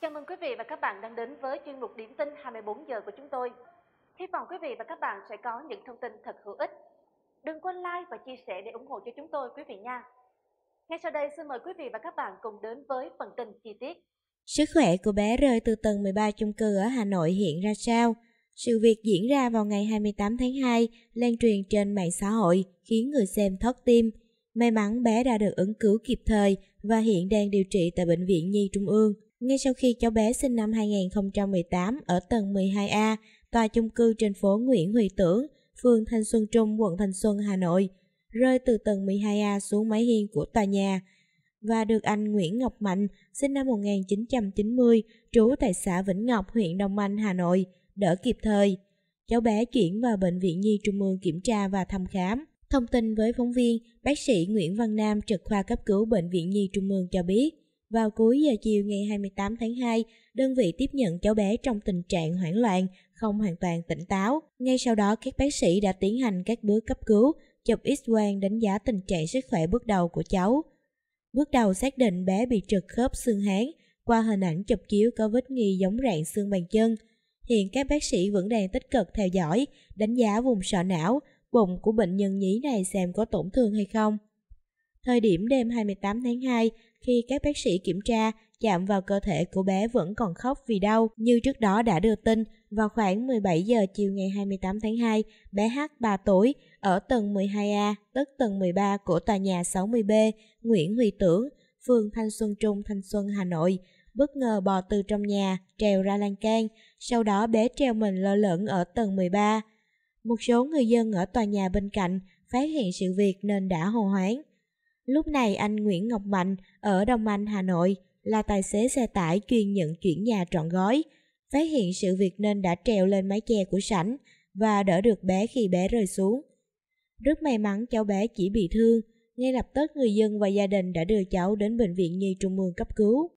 Chào mừng quý vị và các bạn đang đến với chuyên mục điểm tin 24 giờ của chúng tôi. Hy vọng quý vị và các bạn sẽ có những thông tin thật hữu ích. Đừng quên like và chia sẻ để ủng hộ cho chúng tôi quý vị nha. Ngay sau đây xin mời quý vị và các bạn cùng đến với phần tin chi tiết. Sức khỏe của bé rơi từ tầng 13 chung cư ở Hà Nội hiện ra sao? Sự việc diễn ra vào ngày 28 tháng 2, lan truyền trên mạng xã hội khiến người xem thót tim. May mắn bé đã được ứng cứu kịp thời và hiện đang điều trị tại Bệnh viện Nhi Trung ương ngay sau khi cháu bé sinh năm 2018 ở tầng 12A, tòa chung cư trên phố Nguyễn Huy Tưởng, phường Thanh Xuân Trung, quận Thanh Xuân, Hà Nội, rơi từ tầng 12A xuống mái hiên của tòa nhà và được anh Nguyễn Ngọc Mạnh, sinh năm 1990, trú tại xã Vĩnh Ngọc, huyện Đông Anh, Hà Nội, đỡ kịp thời. Cháu bé chuyển vào Bệnh viện Nhi Trung ương kiểm tra và thăm khám. Thông tin với phóng viên, bác sĩ Nguyễn Văn Nam trực khoa cấp cứu Bệnh viện Nhi Trung ương cho biết, vào cuối giờ chiều ngày 28 tháng 2, đơn vị tiếp nhận cháu bé trong tình trạng hoảng loạn, không hoàn toàn tỉnh táo. Ngay sau đó, các bác sĩ đã tiến hành các bước cấp cứu, chụp x-quang đánh giá tình trạng sức khỏe bước đầu của cháu. Bước đầu xác định bé bị trật khớp xương háng, qua hình ảnh chụp chiếu có vết nghi giống rạn xương bàn chân. Hiện các bác sĩ vẫn đang tích cực theo dõi, đánh giá vùng sọ não, bụng của bệnh nhân nhí này xem có tổn thương hay không. Thời điểm đêm 28 tháng 2, khi các bác sĩ kiểm tra, chạm vào cơ thể của bé vẫn còn khóc vì đau. Như trước đó đã đưa tin, vào khoảng 17 giờ chiều ngày 28 tháng 2, bé H 3 tuổi ở tầng 12A, tức tầng 13 của tòa nhà 60B, Nguyễn Huy Tưởng, phường Thanh Xuân Trung, Thanh Xuân, Hà Nội, bất ngờ bò từ trong nhà, trèo ra lan can, sau đó bé treo mình lơ lửng ở tầng 13. Một số người dân ở tòa nhà bên cạnh phát hiện sự việc nên đã hồ hoáng. Lúc này anh Nguyễn Ngọc Mạnh ở Đông Anh, Hà Nội là tài xế xe tải chuyên nhận chuyển nhà trọn gói. Phát hiện sự việc nên đã trèo lên mái che của sảnh và đỡ được bé khi bé rơi xuống. Rất may mắn cháu bé chỉ bị thương, ngay lập tức người dân và gia đình đã đưa cháu đến bệnh viện Nhi Trung ương cấp cứu.